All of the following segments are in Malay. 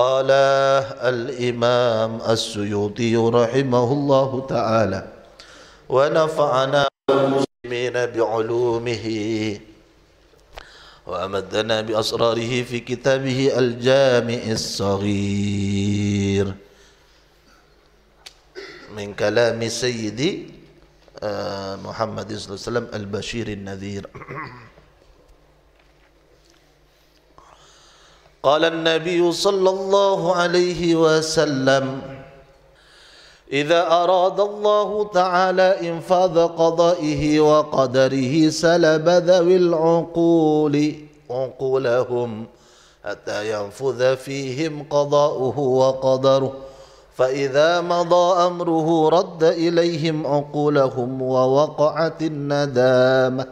قال الإمام السيوطي رحمه الله تعالى ونفعنا المسلمين بعلومه وأمدنا بأسراره في كتابه الجامع الصغير من كلام سيدي آه، محمد صلى الله عليه وسلم البشير النذير قال النبي صلى الله عليه وسلم إذا أراد الله تعالى إنفاذ قضائه وقدره سلب ذوي العقول عقولهم حتى ينفذ فيهم قضاؤه وقدره فإذا مضى أمره رد إليهم عقولهم ووقعت الندامة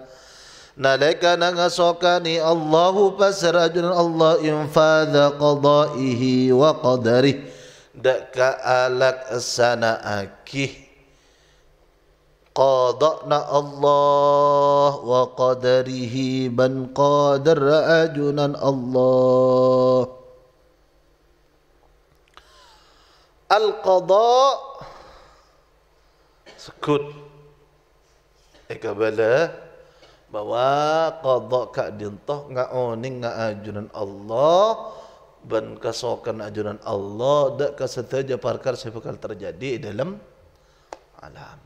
Nalika nangasokani Allahu pasrajun Allah infadha qadaihi wa qadarih Daka alak sana akih قاضأنا الله وقدره من قادر أجنا الله القضاء سكوت إقباله bahwa qada ka oning, ngaoning ajunan Allah ben kasokan ajunan Allah dak kasetaja parkar sebekal terjadi dalam alam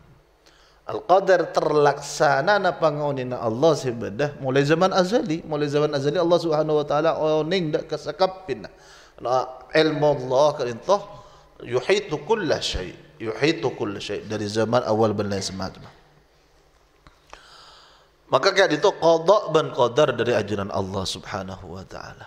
al qadar terlaksana na pangaonina Allah sebedah mulai zaman azali mulai zaman azali Allah Subhanahu wa taala oning dak kasakapin na ilmu Allah ka dintah yuhitu kullu syai yuhitu kullu syai dari zaman awal benda semata-mata Maka kayak itu kodok dan qadar dari ajaran Allah subhanahu wa ta'ala.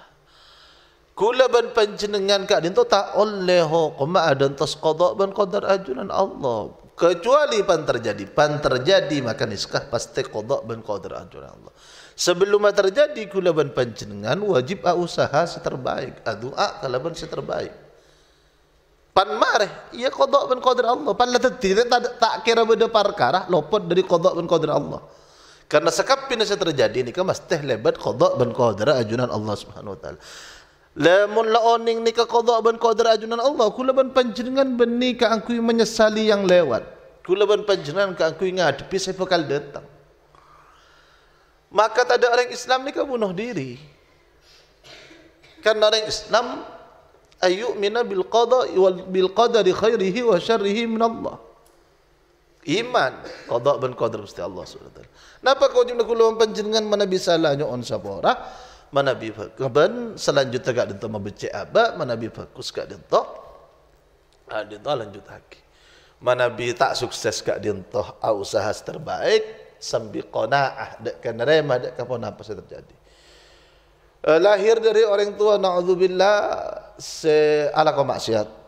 Kula ban panjenengan kak dinto tak oleh hukum ada entas kodok ban kodar ajunan Allah. Kecuali pan terjadi, pan terjadi maka niskah pasti kodok ban kodar ajunan Allah. Sebelum terjadi kula ban panjenengan wajib a usaha seterbaik, a doa kala ban seterbaik. Pan mareh, ia kodok ban kodar Allah. Pan letih, lah tak kira benda perkara, lopot dari kodok ban kodar Allah. Karena sekap sekapin saya terjadi ini kemas teh lebat kodok ben kodera ajunan Allah subhanahu wa ta'ala. Lamun la oning ni ke kodok ben kodera ajunan Allah. Kula ben panjenengan beni ke angkui menyesali yang lewat. Kula ben panjenengan ke ingat, ngadepi saya bakal datang. Maka tak ada orang Islam ni ke bunuh diri. Karena orang Islam ayu mina bil qada wal bil di khairihi wa syarihi min Allah iman qada ben qadar mesti Allah Subhanahu taala napa kau jumna kulo panjenengan manabi salahnya on sabora manabi ben selanjutnya gak ditu mabece aba manabi fokus gak ditu ha ditu lanjut haki manabi tak sukses gak ditu au ha, usaha terbaik sambi qanaah dak kan rema dak kapo napa se terjadi eh, lahir dari orang tua naudzubillah se ala maksiat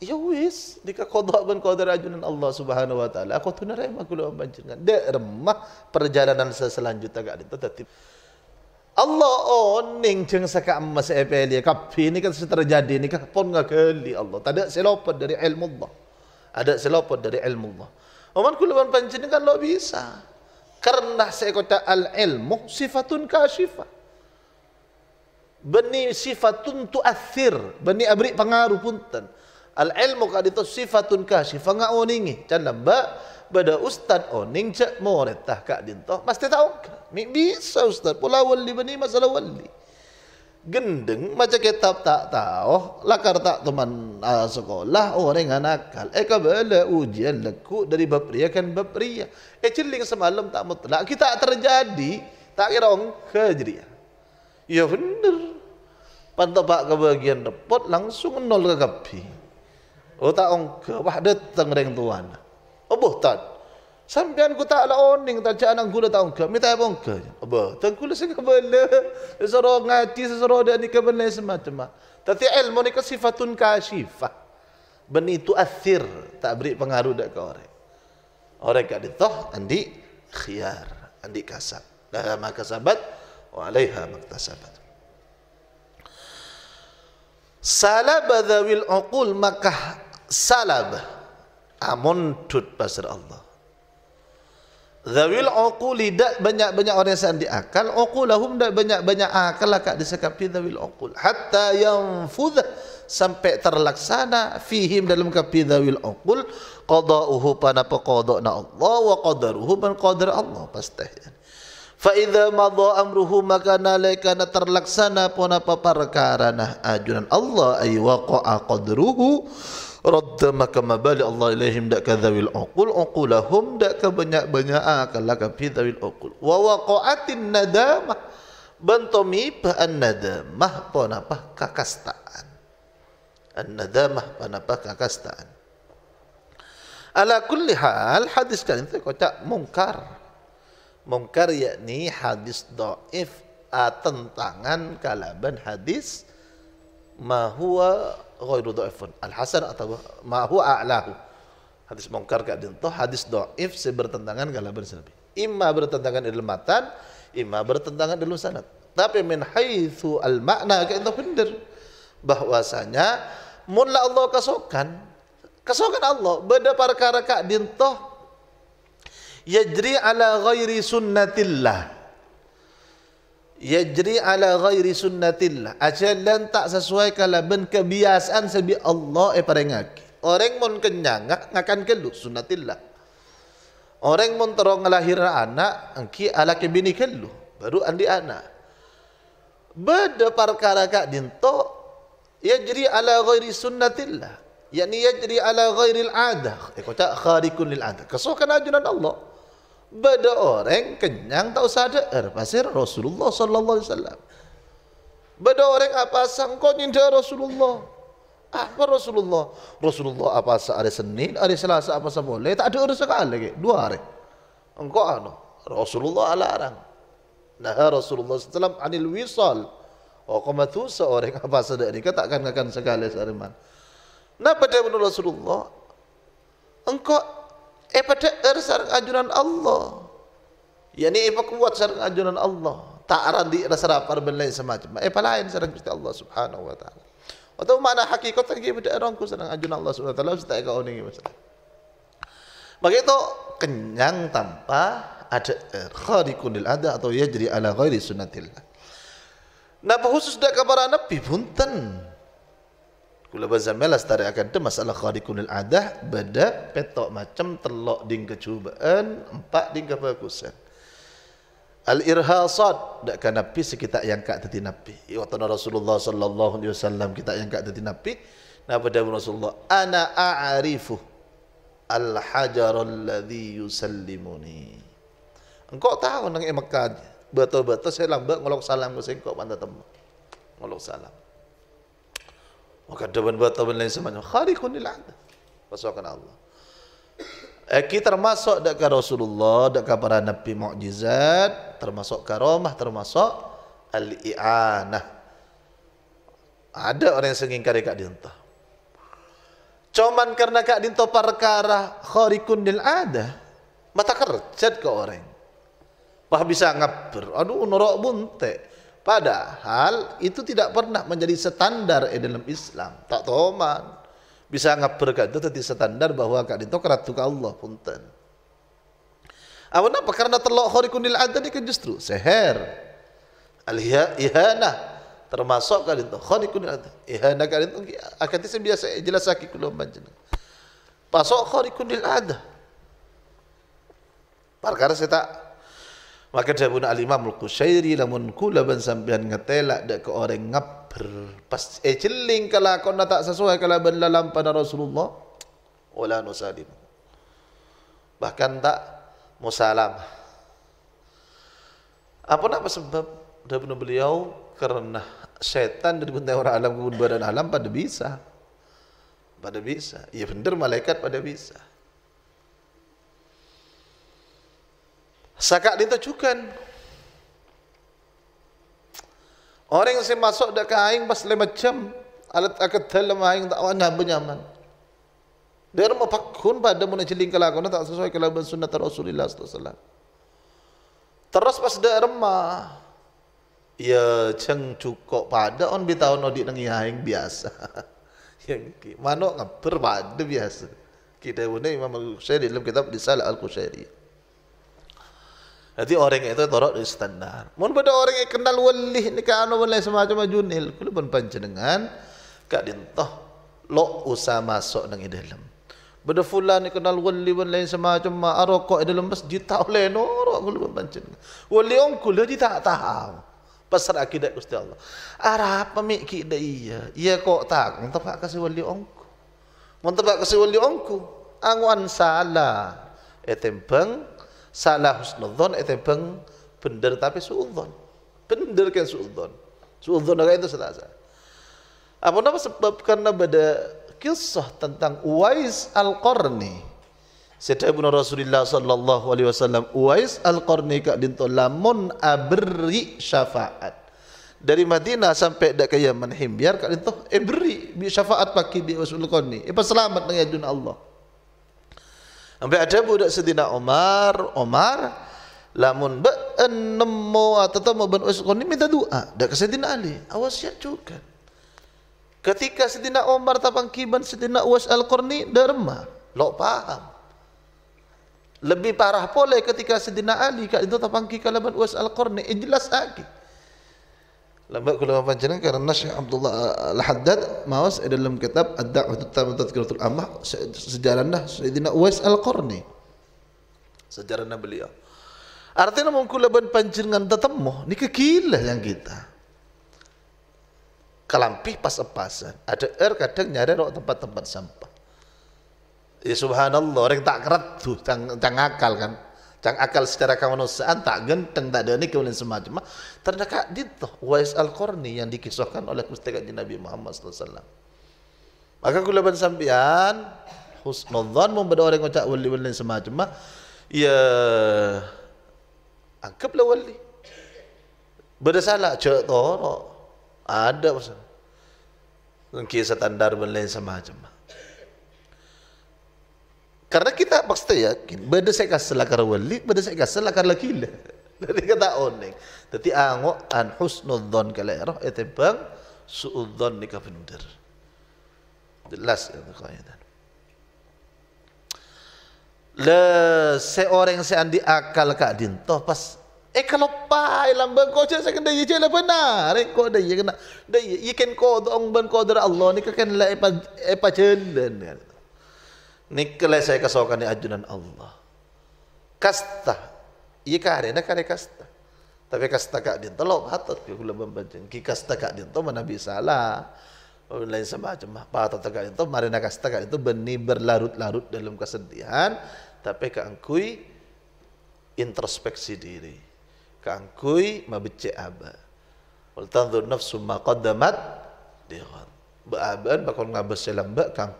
Ya wis, dika qada ban qadar ajunan Allah Subhanahu wa taala. Aku tu nerai aku lawan panjenengan. Dek remah perjalanan seselanjutnya. Oh, kan kan, gak ditu tetip. Allah oning jeng sakak emas epeli kapi ini kan terjadi ini kan pon gak kali Allah. Tidak selopat dari ilmu Allah. Ada selopat dari ilmu Allah. Oman kulawan panjenengan lo bisa. Karena sekota al ilmu sifatun kasifah. Benih sifatun tu athir. Benih abrik pengaruh punten. Al ilmu kat dito sifatun kasifah ngak oning ni. Can nambah pada ustaz oning cak muretah kat dinto. Mesti tahu Mi bisa ustaz pula wali bani masalah wali. Gendeng baca kitab tak tahu, lakar tak teman uh, sekolah orang nakal. Eh kebele ujian leku dari bab pria kan bab pria. Eh celing semalam tak mutlak. Kita terjadi tak kira orang kejadian. Ya. ya bener. Pantau pak kebagian repot langsung nol ke kapi. Oh tak ong ke wah de tengreng tuan. Oboh oh, tat. Sampian ku tak la oning tak cak gula tak ong ke. Minta apa ong ke. Oboh oh, tang gula sing kebele. Sesoro ngati sesoro de ni kebele semacam. Ah. Tapi ilmu ni ke sifatun kasifah. Beni tu athir tak beri pengaruh dak ke orang. Orang kat ditoh andi khiar, andi kasab. Lah maka sahabat wa alaiha maktasabat. Salah badawil uqul maka salab amon tut pasal Allah zawil uquli dak banyak-banyak orang yang sandi akal uqulahum dak banyak-banyak akal lah kat disekapi zawil uqul hatta yanfud sampai terlaksana fihim dalam kapi zawil uqul qada'uhu panapa na Allah wa qadaruhu pan qadar Allah pasti Fa idza madha amruhu maka nalaikana terlaksana pun apa perkara nah ajunan Allah ay waqa'a qadruhu radda maka mabali Allah ilaihim dak kadzawil uqul uqulahum dak ka banyak-banyak akalah ah, ka fi dzawil uqul wa waqa'atin nadama bantomi ba an nadama pon apa kakastaan an nadama pon apa kakastaan ala kulli hal hadis kan itu kata mungkar mungkar yakni hadis dhaif atentangan ah, kalaban hadis ma huwa ghairu dhaifun alhasan atau ma huwa a'lahu hadis mungkar ka dinto hadis dhaif se bertentangan kala bersabi imma bertentangan dalam matan imma bertentangan dalam sanad tapi min haitsu al makna ka itu bener bahwasanya mun Allah kasokan kasokan Allah beda perkara ka dinto yajri ala ghairi sunnatillah yajri ala ghairi sunnatillah acan dan tak sesuai kala ben kebiasaan sebi Allah e eh parengak orang mon kenyang ngak ngakan kelu sunnatillah orang mon terong lahir anak engki ala ke bini kelu baru andi anak beda perkara kak dinto yajri ala ghairi sunnatillah yakni yajri ala ghairil adah eh, e kota kharikun lil adah kesukan ajunan Allah Beda orang kenyang tak usah ada eh, pasir Rasulullah sallallahu alaihi wasallam. Bada orang apa sangkon nyindir Rasulullah. Ah, apa Rasulullah? Rasulullah apa hari Senin, hari Selasa apa sama boleh? Tak ada urusan kan lagi. Dua hari. Engkau anu Rasulullah alarang. Nah Rasulullah sallam anil wisal. Waqamatu oh, seorang apa sadar ini katakan akan segala sariman. Nah pada Rasulullah engkau Eh pada Epa sarang ajunan Allah. Ya ni epa kuat sarang ajunan Allah. Tak di rasa rapar belain semacam. Epa lain sarang kita Allah subhanahu wa ta'ala. Atau mana hakikat lagi pada orang ku sarang ajunan Allah subhanahu wa ta'ala. Sita eka uning ni masalah. Bagi itu kenyang tanpa ada kundil ada atau ia jadi ala ghairi sunatilah. Nah khusus dah kabar Nabi pun Kulabah melas astari akan tu masalah khadikunil adah Beda petok macam telok ding kecubaan Empat ding kepekusan Al-irhasad Tak akan nabi sekitar yang kak tetin nabi Iwatana Rasulullah sallallahu alaihi wasallam Kita yang kak tetin nabi Nabi dia Rasulullah Ana a'arifu Al-hajar alladhi yusallimuni Engkau tahu nang Mekah Betul-betul saya lambat ngolok salam ke saya Engkau teman Ngolok salam Maka tuan buat tuan lain semacam kharikun lil adat. Pasukan Allah. Eh, kita termasuk dekat Rasulullah, dekat para nabi mukjizat, termasuk karomah, termasuk al-i'anah. Ada orang yang sengingkar kak dinta. Cuman karena kak dinta perkara kharikun lil ada, mata kerjat ke orang. Pah bisa ngaper. Aduh, norok buntek. Padahal itu tidak pernah menjadi standar eh, dalam Islam. Tak toman. Bisa ngabarkan itu tetapi standar bahwa kan itu keratuk Allah punten. Apa kenapa? Karena telok khori kunil adad ini kan justru seher. Al-ihana. Termasuk kan itu. Khori kunil adad. Ihana kan itu. Akhirnya saya biasa jelas lagi kulau manjana. Pasok khori kunil adad. Perkara saya tak Maka dia pun al-imam syairi, kusyairi Lamun kulaban sambian ngetelak Dek ke orang ngaper Pas eh celing kalau kau nak tak sesuai Kalau benlalam pada Rasulullah Ola nusalim Bahkan tak musalam Apa nak sebab dia benar beliau Kerana setan dari bentang orang alam Kebun badan alam pada bisa Pada bisa Ya benar malaikat pada bisa Sakak ditujukan. Orang yang masuk dekat aing pas lima jam. Alat akad dalam aing tak wana nyaman Dia rumah pakun pada mana jeling kelakuan. Tak sesuai kelakuan sunnah Rasulullah SAW. Terus pas dia rumah. Ya ceng cukup pada on bitau nodi nang yaing biasa. Yang mano ngeber pada biasa. Kita punya Imam Al-Qusairi dalam kitab Disalah Al-Qusairi. Jadi orang itu torok di standar. Mun pada orang yang kenal walih ni ka anu wala semacam majunil, kula pun panjenengan ka dintoh, lo usah masuk nang dalam. Bada fulan kenal wali pun semacam ma arokok di dalam masjid tak boleh norok kula pun panjenengan. Wali on kula di tak tahu. Pasar akidah Gusti Allah. Arab pemik de iya. Iya kok tak tempat kasih wali ongku. Mun tempat kasih wali ongku, angu ansala. Etembang eh, salah husnudzon itu beng bener tapi suudzon bener kan suudzon suudzon agak itu setasa apa nama sebab karena pada kisah tentang Uwais al Qarni Setiap Ibn Rasulullah sallallahu alaihi wasallam Uwais Al-Qarni ka lamun abri syafaat. Dari Madinah sampai dak ke Yaman himbiar ka dinto ibri eh, bi syafaat pakai bi Uwais Al-Qarni. Ipa eh, selamat dengan Allah. Ambil ada budak sedina Omar, Omar. lamun be enemmo atau ah, tak tamo ben ini minta doa dak kesedina Ali. Awas ya juga. Ketika sedina Omar tapang kiban sedina Uwais Al-Qurni derma, lo paham. Lebih parah pole ketika sedina Ali kak itu tapang kiban Uwais Al-Qurni eh, jelas agi lambat kula panjenengan kerana Syekh Abdullah eh, Al-Haddad mawas eh, dalam kitab Ad-Da'wah Tamat Tadhkiratul Ammah sejarah dah Sayyidina Uwais Al-Qarni sejarah dah beliau artinya mun kula ban panjenengan tetemu ni kekil yang kita kelampih pas pasan ada er kadang nyari tempat-tempat sampah ya subhanallah orang tak keret tu tang, tang akal kan Cang akal secara kemanusiaan tak genteng, tak ada ni kemudian semacam. Terdekat di tu Wais Al Qurni yang dikisahkan oleh Gusti Kanjeng Nabi Muhammad sallallahu alaihi wasallam. Maka kula ban sampean husnudzan mun berdoa orang cak wali-wali semacam. Ya anggaplah wali. Bersalah cak tu ada pasal. Mungkin standar benda semacam. Karena kita pasti yakin benda saya kasih lakar wali, benda saya kasih lakar lagi lah. Jadi kata oneng. Tapi angu an husnul husnudzon kalau itu eh, bang suudzon ni kafir nuder. Jelas ya tu kau Le seorang saya andi akal kak din toh pas eh kalau pai lambang kau jangan saya kena je lah benar. Eh kau dah je kena dah je. Ikan kau tu ang ban kau dar Allah ni kau kena lah epa eh, epa eh, jalan. Nikalai saya kasawakan di ajunan Allah. Kasta. iya kare, nak kare kasta. Tapi kasta kak dia telok patut. Kau lebih membenci. Kita kasta kak dia tu mana bisa lah. Lain semacam. Patut kak dia tu. Mari nak kasta kak itu benih berlarut-larut dalam kesedihan. Tapi kak introspeksi diri. Kak angkui mabece aba. Waltanzur nafsu maqaddamat dihan. Baaban bakon ngabes selamba kak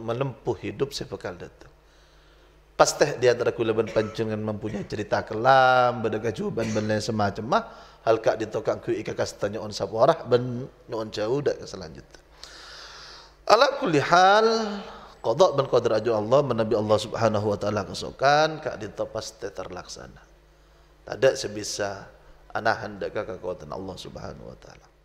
menempuh hidup sepekal datang. Pasti di antara kuleban pancungan mempunyai cerita kelam, benda kejuban, benda yang semacam mah. Hal kak ditokak kui ika kastanya on sabwarah, ben on jauh dah keselanjutnya. Ala kulihal, kodok ben kodra aju Allah, Nabi Allah subhanahu wa ta'ala kesokan, kak ditok pasti terlaksana. Tak ada sebisa anahan dah kakak kekuatan Allah subhanahu wa ta'ala.